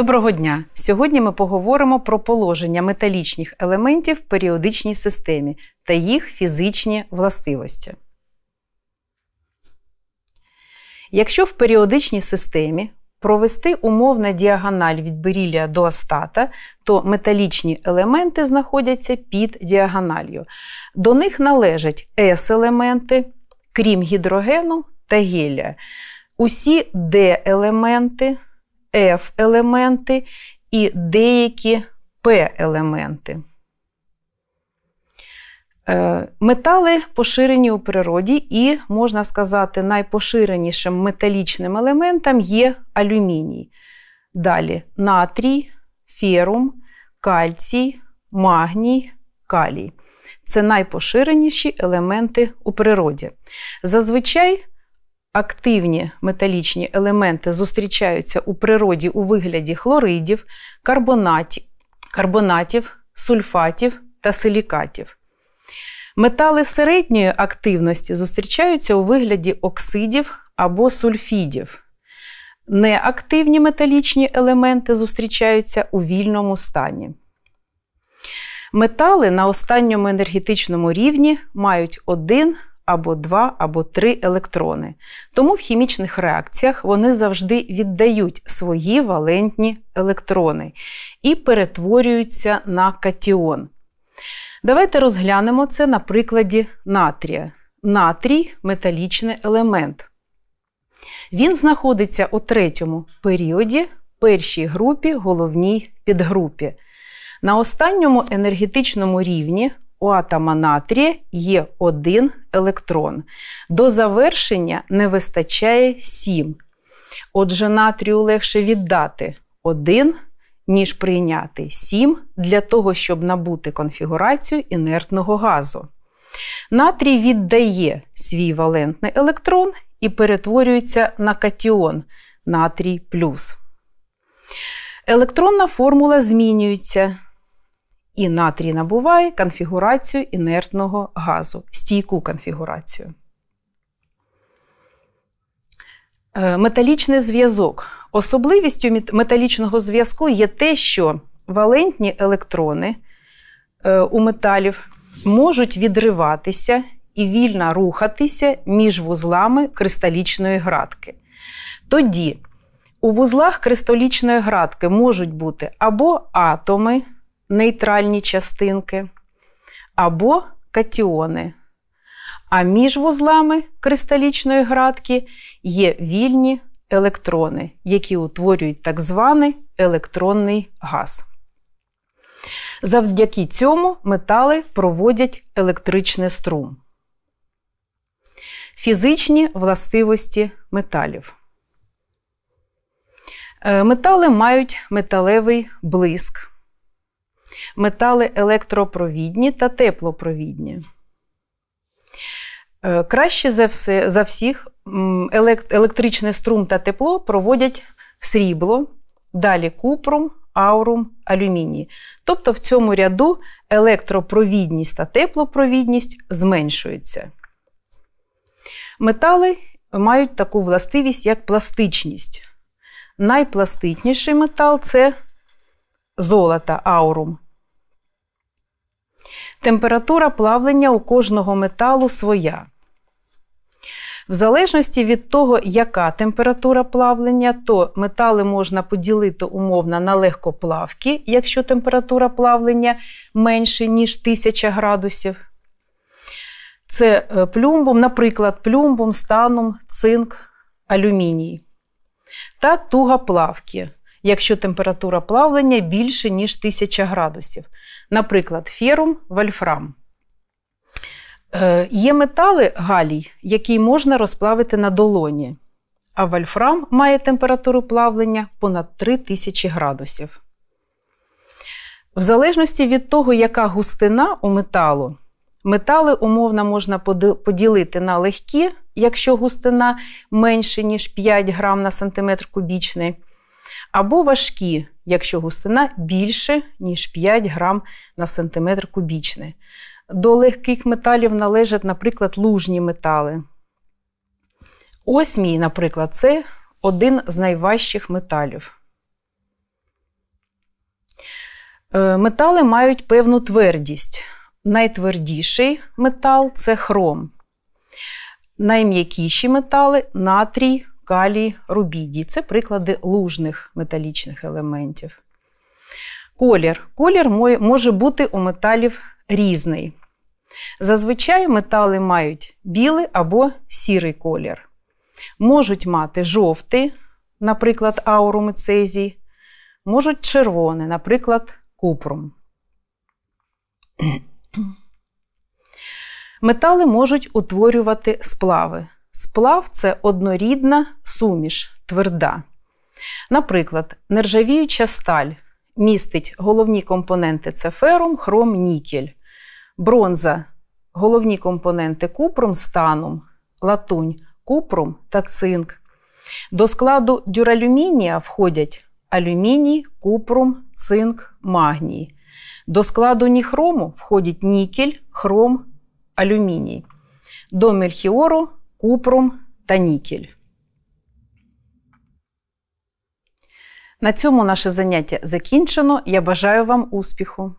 Доброго дня! Сьогодні ми поговоримо про положення металічних елементів в періодичній системі та їх фізичні властивості. Якщо в періодичній системі провести умовна діагональ від берілля до астата, то металічні елементи знаходяться під діагональю. До них належать С-елементи, крім гідрогену та гелія. Усі Д-елементи f елементи і деякі p елементи. Е, метали поширені у природі, і, можна сказати, найпоширенішим металічним елементом є алюміній. Далі натрій, ферум, кальцій, магній, калій. Це найпоширеніші елементи у природі. Зазвичай активні металічні елементи зустрічаються у природі у вигляді хлоридів, карбонатів, карбонатів сульфатів та силікатів. Метали середньої активності зустрічаються у вигляді оксидів або сульфідів. Неактивні металічні елементи зустрічаються у вільному стані. Метали на останньому енергетичному рівні мають один або два, або три електрони. Тому в хімічних реакціях вони завжди віддають свої валентні електрони і перетворюються на катіон. Давайте розглянемо це на прикладі натрія. Натрій металічний елемент. Він знаходиться у третьому періоді першій групі головній підгрупі. На останньому енергетичному рівні у атома натрія є один електрон. До завершення не вистачає сім. Отже, натрію легше віддати один, ніж прийняти 7 для того, щоб набути конфігурацію інертного газу. Натрій віддає свій валентний електрон і перетворюється на катіон натрій плюс. Електронна формула змінюється і натрій набуває конфігурацію інертного газу, стійку конфігурацію. Е, металічний зв'язок. Особливістю металічного зв'язку є те, що валентні електрони е, у металів можуть відриватися і вільно рухатися між вузлами кристалічної градки. Тоді у вузлах кристалічної градки можуть бути або атоми нейтральні частинки, або катіони. А між вузлами кристалічної градки є вільні електрони, які утворюють так званий електронний газ. Завдяки цьому метали проводять електричний струм. Фізичні властивості металів. Е, метали мають металевий блиск метали електропровідні та теплопровідні. Е, краще за все, за всіх електричний струм та тепло проводять срібло, далі купрум, аурум, алюміній. Тобто в цьому ряду електропровідність та теплопровідність зменшуються. Метали мають таку властивість, як пластичність. Найпластичніший метал це золото, аурум. Температура плавлення у кожного металу своя. В залежності від того, яка температура плавлення, то метали можна поділити умовно на легкоплавки, якщо температура плавлення менше, ніж 1000 градусів. Це е, плюмбом, наприклад, плюмбом, станом, цинк, алюміній. Та туга плавки якщо температура плавлення більше, ніж 1000 градусів. Наприклад, ферум, вольфрам. Е, є метали галій, який можна розплавити на долоні. А вольфрам має температуру плавлення понад 3000 градусів. В залежності від того, яка густина у металу, метали умовно можна поділити на легкі, якщо густина менше, ніж 5 грам на сантиметр кубічний або важкі, якщо густина більше, ніж 5 грам на сантиметр кубічний. До легких металів належать, наприклад, лужні метали. Осмій, наприклад, це один з найважчих металів. Е, метали мають певну твердість. Найтвердіший метал це хром. Найм'якіші метали натрій, калій, рубідій. Це приклади лужних металічних елементів. Колір. Колір може бути у металів різний. Зазвичай метали мають білий або сірий колір. Можуть мати жовтий, наприклад, ауру і можуть червоний, наприклад, купрум. Метали можуть утворювати сплави. Сплав це однорідна суміш, тверда. Наприклад, нержавіюча сталь містить головні компоненти це ферум, хром, нікель, бронза головні компоненти купрум, станум, латунь, купрум та цинк. До складу дюралюмінія входять алюміній, купрум, цинк, магній. До складу ніхрому входять нікель, хром, алюміній. До мельхіору купрум та нікель. На цьому наше заняття закінчено. Я бажаю вам успіху!